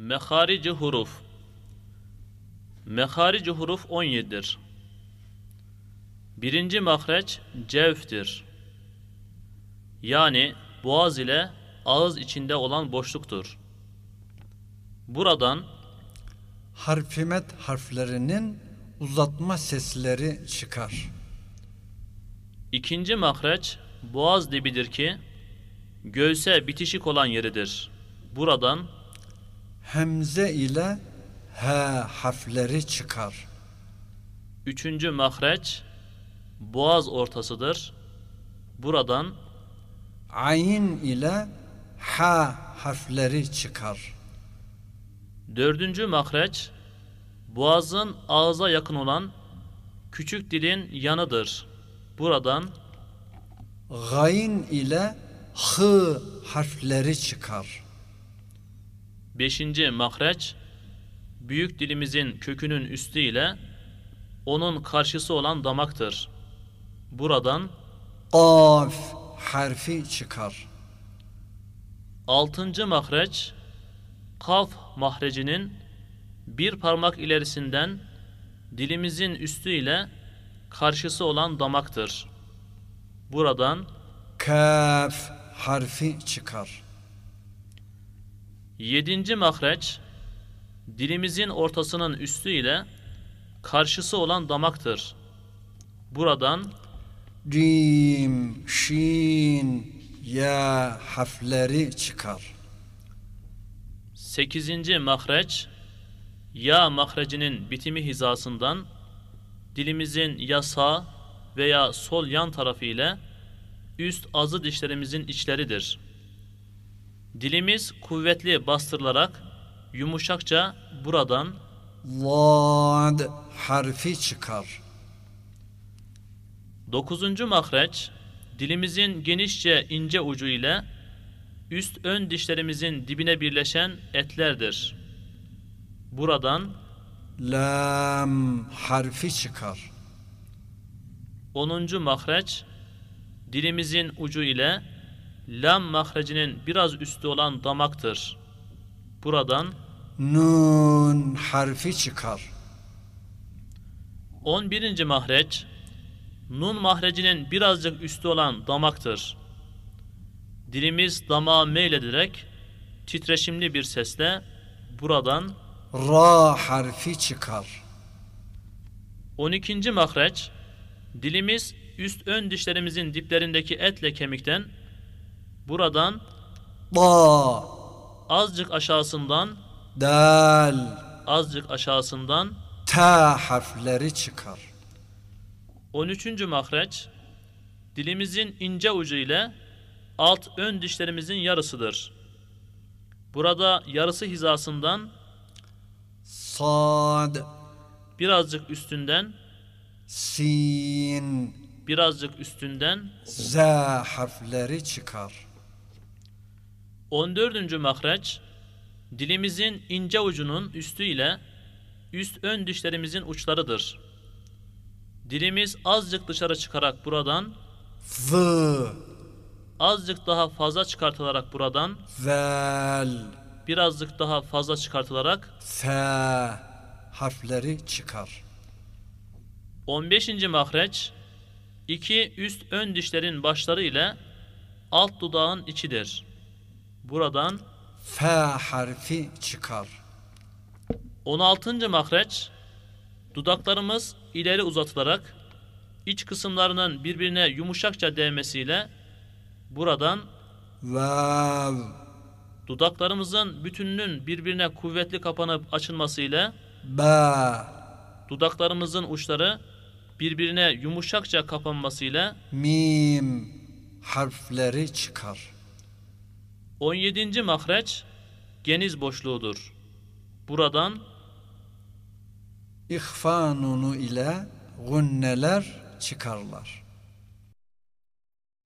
Meharici huruf Meharici huruf 17'dir. Birinci mahreç cevftir. Yani boğaz ile ağız içinde olan boşluktur. Buradan harfimet harflerinin uzatma sesleri çıkar. İkinci mahreç boğaz dibidir ki göğse bitişik olan yeridir. Buradan hemze ile he harfleri çıkar. Üçüncü mahreç boğaz ortasıdır. Buradan ayin ile ha harfleri çıkar. Dördüncü mahreç boğazın ağza yakın olan küçük dilin yanıdır. Buradan gayin ile hı harfleri çıkar. Beşinci mahreç, büyük dilimizin kökünün üstü ile onun karşısı olan damaktır. Buradan Kaf harfi çıkar. Altıncı mahreç, kaf mahrecinin bir parmak ilerisinden dilimizin üstü ile karşısı olan damaktır. Buradan Kaf harfi çıkar. Yedinci mahreç, dilimizin ortasının üstü ile karşısı olan damaktır. Buradan Cim, şin, ya hafleri çıkar. Sekizinci mahreç, ya mahrecinin bitimi hizasından dilimizin ya sağ veya sol yan tarafı ile üst azı dişlerimizin içleridir.'' Dilimiz kuvvetli bastırılarak yumuşakça buradan Vad harfi çıkar. Dokuzuncu mahreç dilimizin genişçe ince ucu ile üst ön dişlerimizin dibine birleşen etlerdir. Buradan Lam harfi çıkar. Onuncu mahreç dilimizin ucu ile lam mahrecinin biraz üstü olan damaktır. Buradan nun harfi çıkar. 11. mahreç nun mahrecinin birazcık üstü olan damaktır. Dilimiz damağa meylederek titreşimli bir sesle buradan ra harfi çıkar. 12. mahreç dilimiz üst ön dişlerimizin diplerindeki etle kemikten Buradan da azıcık aşağısından dal azıcık aşağısından ta harfleri çıkar. 13. mahreç dilimizin ince ucu ile alt ön dişlerimizin yarısıdır. Burada yarısı hizasından sad birazcık üstünden sin birazcık üstünden z harfleri çıkar. 14. mahreç dilimizin ince ucunun üstü ile üst ön dişlerimizin uçlarıdır. Dilimiz azıcık dışarı çıkarak buradan Z azıcık daha fazla çıkartılarak buradan Zel birazcık daha fazla çıkartılarak S harfleri çıkar. 15. mahreç iki üst ön dişlerin başları ile alt dudağın içidir. Buradan F harfi çıkar. 16. makreç dudaklarımız ileri uzatılarak iç kısımlarının birbirine yumuşakça değmesiyle buradan vav dudaklarımızın bütününün birbirine kuvvetli kapanıp açılmasıyla ba dudaklarımızın uçları birbirine yumuşakça kapanmasıyla mim harfleri çıkar. 17. mahreç geniz boşluğudur. Buradan ihfanunu ile gunneler çıkarlar.